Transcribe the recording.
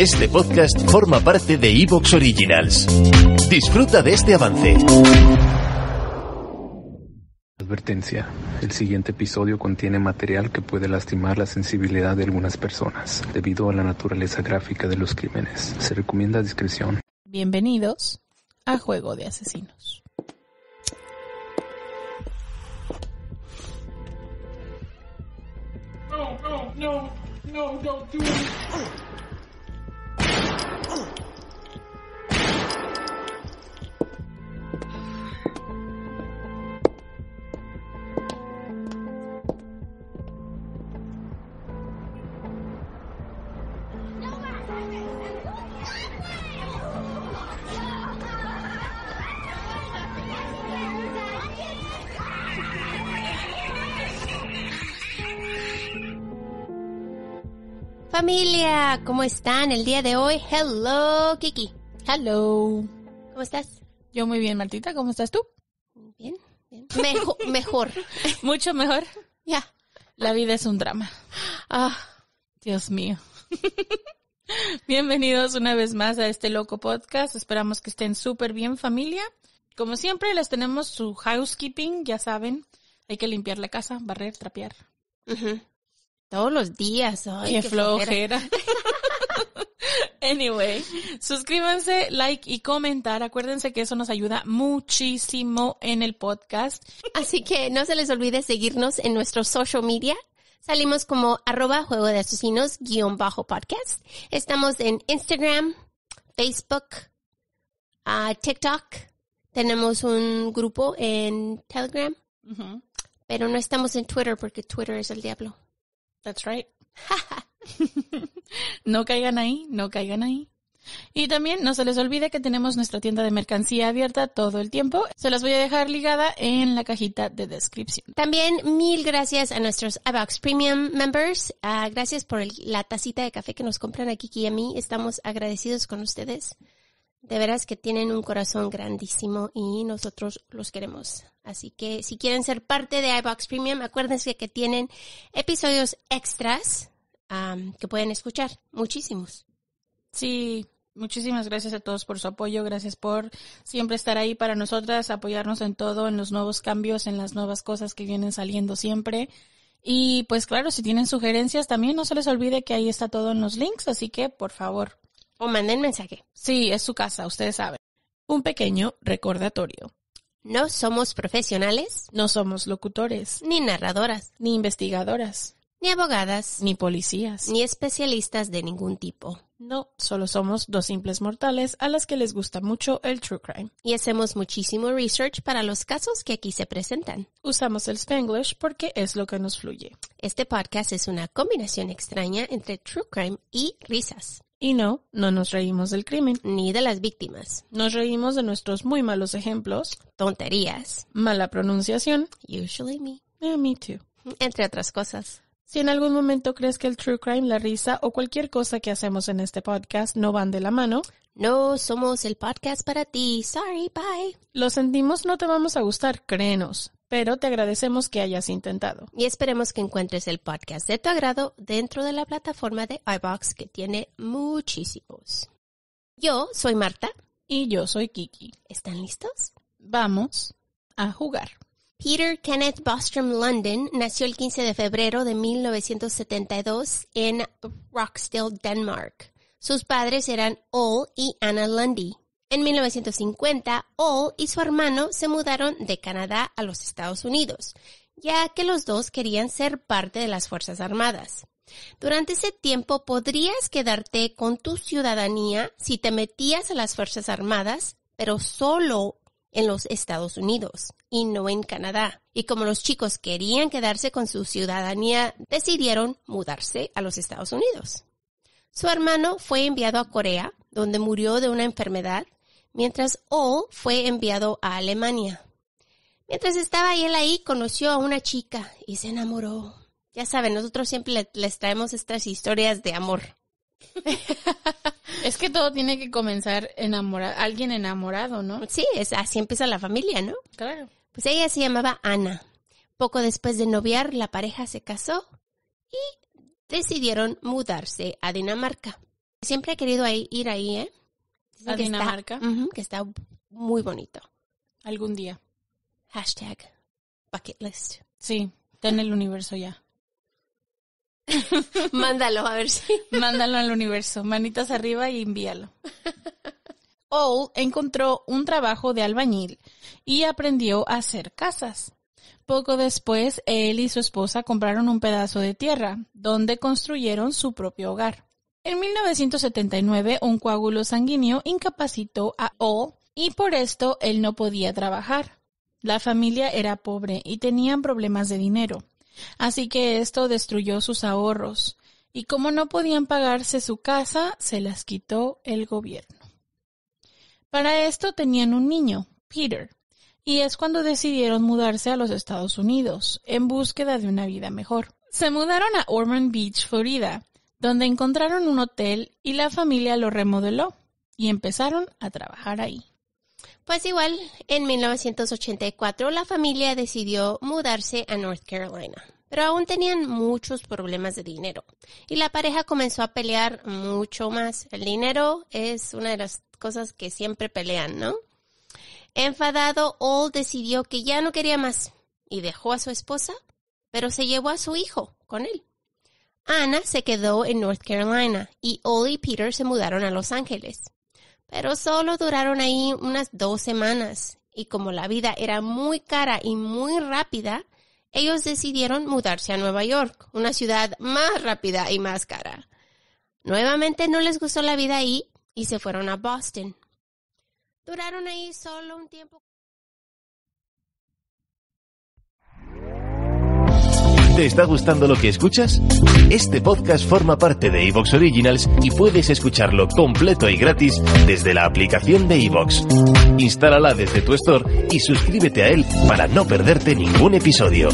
Este podcast forma parte de Evox Originals. Disfruta de este avance. Advertencia. El siguiente episodio contiene material que puede lastimar la sensibilidad de algunas personas debido a la naturaleza gráfica de los crímenes. Se recomienda discreción. Bienvenidos a Juego de Asesinos. No, no, no, no, don't do familia, ¿cómo están el día de hoy? Hello, Kiki. Hello. ¿Cómo estás? Yo muy bien, Martita, ¿cómo estás tú? Bien, bien. mejor. Mucho mejor. Ya. La vida es un drama. Ah, Dios mío. Bienvenidos una vez más a este loco podcast. Esperamos que estén súper bien, familia. Como siempre, les tenemos su housekeeping, ya saben. Hay que limpiar la casa, barrer, trapear. Todos los días. Ay, qué, flojera. anyway, suscríbanse, like y comentar. Acuérdense que eso nos ayuda muchísimo en el podcast. Así que no se les olvide seguirnos en nuestro social media. Salimos como arroba juego de asesinos bajo podcast. Estamos en Instagram, Facebook, ah, TikTok. Tenemos un grupo en Telegram. Pero no estamos en Twitter porque Twitter es el diablo. That's right. no caigan ahí, no caigan ahí. Y también no se les olvide que tenemos nuestra tienda de mercancía abierta todo el tiempo. Se las voy a dejar ligada en la cajita de descripción. También mil gracias a nuestros iVox Premium members. Ah, gracias por la tacita de café que nos compran aquí y a mí. Estamos agradecidos con ustedes de veras que tienen un corazón grandísimo y nosotros los queremos. Así que si quieren ser parte de iBox Premium, acuérdense que tienen episodios extras que pueden escuchar, muchísimos. Sí, muchísimas gracias a todos por su apoyo, gracias por siempre estar ahí para nosotras, apoyarnos en todo, en los nuevos cambios, en las nuevas cosas que vienen saliendo siempre. Y pues claro, si tienen sugerencias también no se les olvide que ahí está todo en los links, así que por favor, o manden mensaje. Sí, es su casa, ustedes saben. Un pequeño recordatorio. No somos profesionales. No somos locutores. Ni narradoras. Ni investigadoras. Ni abogadas. Ni policías. Ni especialistas de ningún tipo. No, solo somos dos simples mortales a las que les gusta mucho el true crime. Y hacemos muchísimo research para los casos que aquí se presentan. Usamos el Spanglish porque es lo que nos fluye. Este podcast es una combinación extraña entre true crime y risas. Y no, no nos reímos del crimen. Ni de las víctimas. Nos reímos de nuestros muy malos ejemplos. Tonterías. Mala pronunciación. Usually me. Eh, me too. Entre otras cosas. Si en algún momento crees que el true crime, la risa o cualquier cosa que hacemos en este podcast no van de la mano. No somos el podcast para ti. Sorry, bye. Lo sentimos, no te vamos a gustar, créenos pero te agradecemos que hayas intentado. Y esperemos que encuentres el podcast de tu agrado dentro de la plataforma de iBox que tiene muchísimos. Yo soy Marta. Y yo soy Kiki. ¿Están listos? Vamos a jugar. Peter Kenneth Bostrom London nació el 15 de febrero de 1972 en Roxdale, Denmark. Sus padres eran Ol y Anna Lundy. En 1950, All y su hermano se mudaron de Canadá a los Estados Unidos, ya que los dos querían ser parte de las Fuerzas Armadas. Durante ese tiempo podrías quedarte con tu ciudadanía si te metías a las Fuerzas Armadas, pero solo en los Estados Unidos y no en Canadá. Y como los chicos querían quedarse con su ciudadanía, decidieron mudarse a los Estados Unidos. Su hermano fue enviado a Corea, donde murió de una enfermedad mientras O fue enviado a Alemania. Mientras estaba él ahí, conoció a una chica y se enamoró. Ya saben, nosotros siempre les traemos estas historias de amor. es que todo tiene que comenzar enamorado, alguien enamorado, ¿no? Sí, es, así empieza la familia, ¿no? Claro. Pues ella se llamaba Ana. Poco después de noviar, la pareja se casó y decidieron mudarse a Dinamarca. Siempre ha querido ir ahí, ¿eh? a que Dinamarca. que está muy bonito. Algún día. Hashtag bucket list. Sí, está en el universo ya. Mándalo, a ver si. Mándalo al universo. Manitas arriba y envíalo. Owl encontró un trabajo de albañil y aprendió a hacer casas. Poco después, él y su esposa compraron un pedazo de tierra, donde construyeron su propio hogar. En 1979, un coágulo sanguíneo incapacitó a O y por esto él no podía trabajar. La familia era pobre y tenían problemas de dinero, así que esto destruyó sus ahorros y como no podían pagarse su casa, se las quitó el gobierno. Para esto tenían un niño, Peter, y es cuando decidieron mudarse a los Estados Unidos en búsqueda de una vida mejor. Se mudaron a Ormond Beach, Florida, donde encontraron un hotel y la familia lo remodeló y empezaron a trabajar ahí. Pues igual, en 1984 la familia decidió mudarse a North Carolina, pero aún tenían muchos problemas de dinero y la pareja comenzó a pelear mucho más. El dinero es una de las cosas que siempre pelean, ¿no? Enfadado, Old decidió que ya no quería más y dejó a su esposa, pero se llevó a su hijo con él. Ana se quedó en North Carolina y Ollie y Peter se mudaron a Los Ángeles. Pero solo duraron ahí unas dos semanas y como la vida era muy cara y muy rápida, ellos decidieron mudarse a Nueva York, una ciudad más rápida y más cara. Nuevamente no les gustó la vida ahí y se fueron a Boston. Duraron ahí solo un tiempo. ¿Te está gustando lo que escuchas? Este podcast forma parte de Evox Originals y puedes escucharlo completo y gratis desde la aplicación de Evox. Instálala desde tu store y suscríbete a él para no perderte ningún episodio.